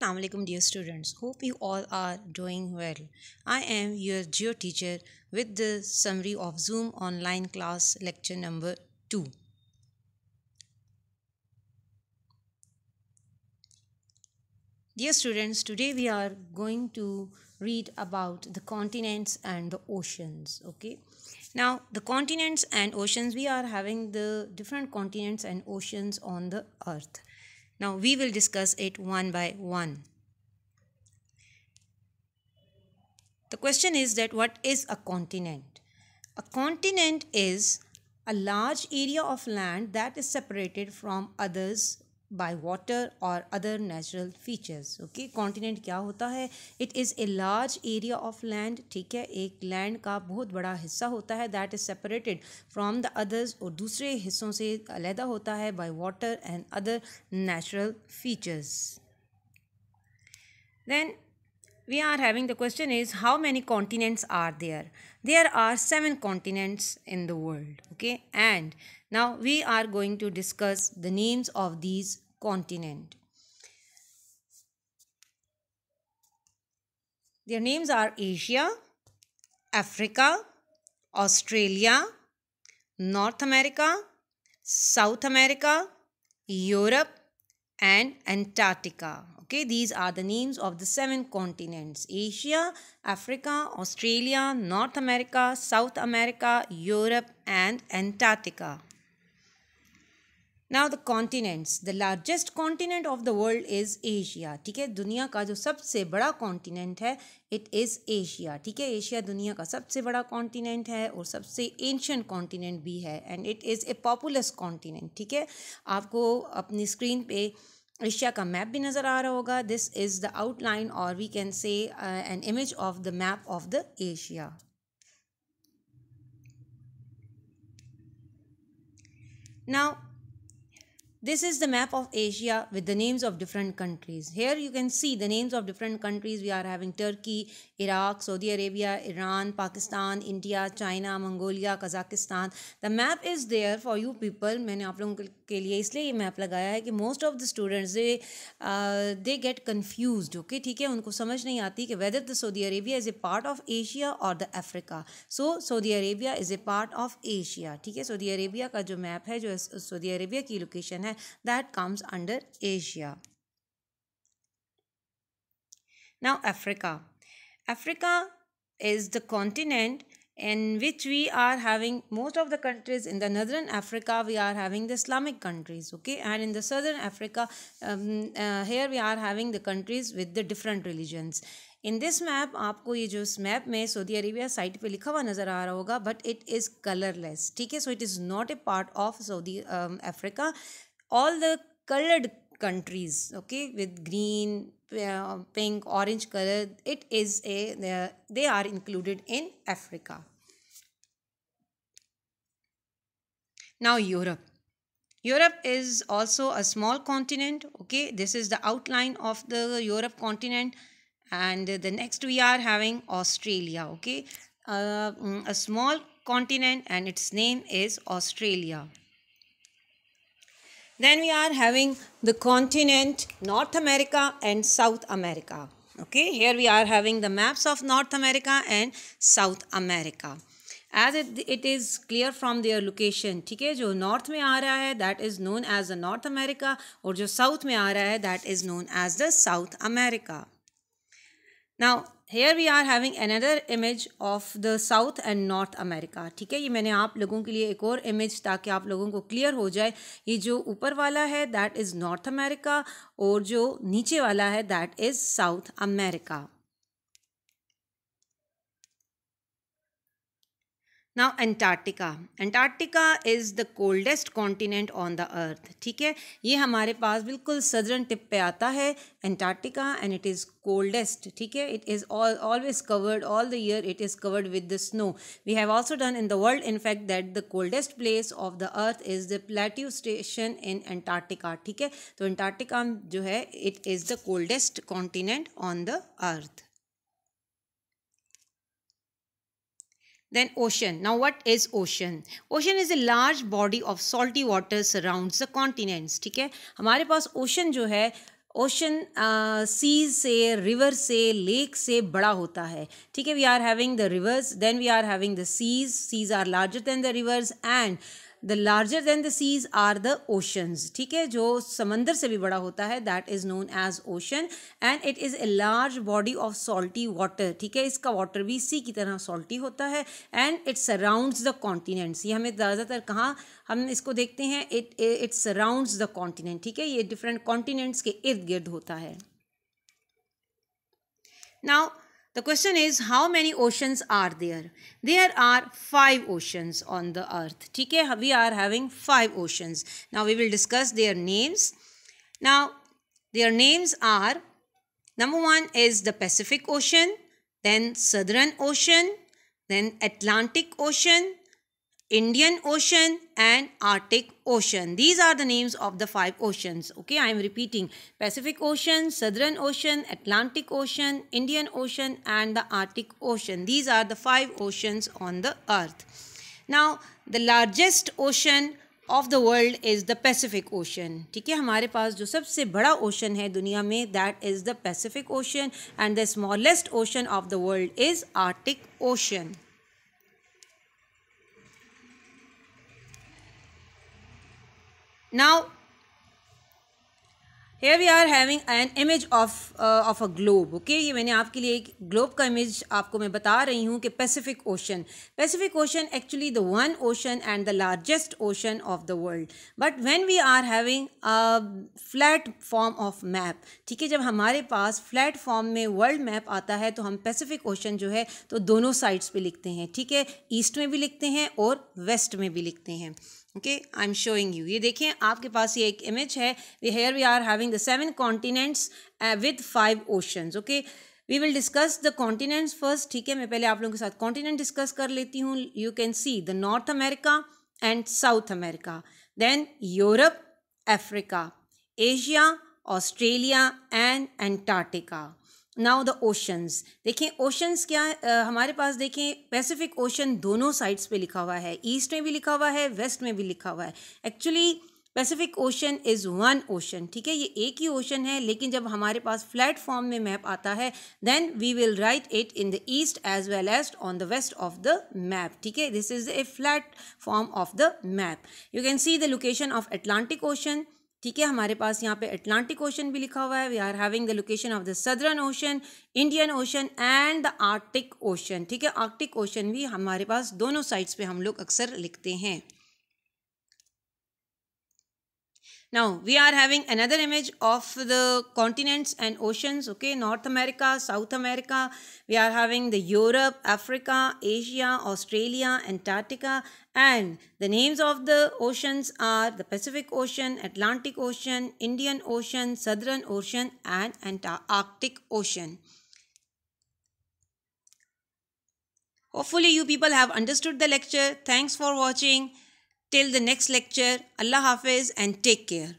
Assalamualaikum dear students hope you all are doing well i am your geo teacher with the summary of zoom online class lecture number 2 dear students today we are going to read about the continents and the oceans okay now the continents and oceans we are having the different continents and oceans on the earth now we will discuss it one by one. The question is that what is a continent? A continent is a large area of land that is separated from others by water or other natural features okay? continent kya hota hai it is a large area of land theek hai ek land ka bahut bada hissa hota hai that is separated from the others aur dusre hisson se अलहदा hota hai by water and other natural features then we are having the question is how many continents are there there are seven continents in the world okay and Now we are going to discuss the names of these continent. Their names are Asia, Africa, Australia, North America, South America, Europe and Antarctica. Okay, these are the names of the seven continents. Asia, Africa, Australia, North America, South America, Europe and Antarctica. Now the continents the largest continent of the world is Asia ठीक है दुनिया का जो सबसे बड़ा continent है it is Asia ठीक है एशिया दुनिया का सबसे बड़ा कॉन्टिनेंट है और सबसे एंशंट कॉन्टिनेंट भी है and it is a populous continent ठीक है आपको अपनी स्क्रीन पे एशिया का मैप भी नज़र आ रहा होगा दिस इज़ द आउटलाइन और we can say an image of the map of the Asia now This is the map of Asia with the names of different countries. Here you can see the names of different countries. We are having Turkey, Iraq, Saudi Arabia, Iran, Pakistan, India, China, Mongolia, Kazakhstan. The map is there for you people. मैंने आप लोगों के लिए इसलिए ये map लगाया है कि most of the students they they get confuse okay ठीक है उनको समझ नहीं आती कि whether the Saudi Arabia is a part of Asia और the Africa so Saudi Arabia is a part of Asia ठीक है सऊदी अरेबिया का जो मैप है जो सऊदी अरेबिया की लोकेशन है that comes under Asia now Africa Africa is the continent in which we are having most of the countries in the northern africa we are having the islamic countries okay and in the southern africa um, uh, here we are having the countries with the different religions in this map आपको ये जो इस map में Saudi Arabia site पे लिखा हुआ नज़र आ रहा होगा बट इट इज़ कलरलेस ठीक है so it is not a part of Saudi Africa all the coloured countries okay with green uh, pink orange color it is a they are, they are included in africa now europe Europe is also a small continent. Okay, this is the outline of the Europe continent. And the next we are having Australia. Okay, uh, mm, a small continent and its name is Australia. Then we are having the continent North America and South America. Okay, here we are having the maps of North America and South America. As it, it is clear from their location, okay, jo north mein aa hai, that is known as the North America or jo south mein aa hai, that is known as the South America. Now, here we are having another image of the south and north America ठीक है ये मैंने आप लोगों के लिए एक और इमेज ताकि आप लोगों को क्लियर हो जाए ये जो ऊपर वाला है दैट इज़ नॉर्थ अमेरिका और जो नीचे वाला है that is south America now Antarctica Antarctica is the coldest continent on the earth ठीक है ये हमारे पास बिल्कुल सदरन टिप पे आता है Antarctica and it is coldest ठीक है it is always covered all the year it is covered with the snow we have also done in the world in fact that the coldest place of the earth is the plateau station in Antarctica ठीक है तो Antarctica जो है it is the coldest continent on the earth Then ocean. Now what is ocean? Ocean is a large body of salty water surrounds the continents. theek hai hamare paas ocean jo hai ocean uh, ocean se river se lake se bada hota hai theek hai we are having the rivers then we are having the seas seas are larger than the rivers and uh, the larger than the seas are the oceans ठीक है जो समंदर से भी बड़ा होता है that is known as ocean and it is a large body of salty water ठीक है इसका वाटर भी सी की तरह सॉल्टी होता है and it surrounds the continents ये हमें ज़्यादातर कहाँ हम इसको देखते हैं it it surrounds the continent ठीक है ये डिफरेंट कॉन्टीनेंट्स के इर्द गिर्द होता है now The question is how many oceans are there? There are five oceans on the earth. Okay, we are having five oceans. Now we will discuss their names. Now their names are number one is the Pacific Ocean, then Southern Ocean, then Atlantic Ocean, Indian Ocean and Arctic Ocean. These are the names of the five oceans. Okay, I am repeating. Pacific Ocean, Southern Ocean, Atlantic Ocean, Indian Ocean and the Arctic Ocean. These are the five oceans on the earth. Now, the largest ocean of the world is the Pacific Ocean. ठीक है हमारे पास जो सबसे बड़ा ocean है दुनिया में that is the Pacific Ocean, and the smallest ocean of the world is Arctic Ocean. now here we are having an image of uh, of a globe okay ये मैंने आपके लिए एक globe का image आपको मैं बता रही हूँ कि Pacific Ocean Pacific Ocean actually the one ocean and the largest ocean of the world but when we are having a flat form of map ठीक है जब हमारे पास flat form में world map आता है तो हम Pacific Ocean जो है तो दोनों sides पे लिखते हैं ठीक है ईस्ट में भी लिखते हैं और वेस्ट में भी लिखते हैं okay I am showing you ये देखें आपके पास ये एक इमेज है we here we are having the seven continents with five oceans okay we will discuss the continents first ठीक है मैं पहले आप लोगों के साथ कॉन्टिनेंट डिस्कस कर लेती हूँ you can see the north America and south America then Europe Africa Asia Australia and Antarctica now the oceans देखें ओशंस क्या आ, हमारे पास देखें पैसिफिक ओशन दोनों साइड्स पे लिखा हुआ है ईस्ट में भी लिखा हुआ है वेस्ट में भी लिखा हुआ है actually Pacific ocean is one ocean ठीक है ये एक ही ओशन है लेकिन जब हमारे पास फ्लैट फॉर्म में मैप आता है then we will write it in the east as well as on the west of the map ठीक है this is a flat form of the map you can see the location of Atlantic ocean ठीक है हमारे पास यहाँ पे Atlantic ocean भी लिखा हुआ है we are having the location of the southern ocean Indian ocean and the Arctic ocean ठीक है आर्टिक ओशन भी हमारे पास दोनों साइड्स पे हम लोग अक्सर लिखते हैं Now, we are having another image of the continents and oceans, okay, North America, South America. We are having the Europe, Africa, Asia, Australia, Antarctica, and the names of the oceans are the Pacific Ocean, Atlantic Ocean, Indian Ocean, Southern Ocean, and Antarctic Ocean. Hopefully, you people have understood the lecture. Thanks for watching. Till the next lecture, Allah Hafiz and take care.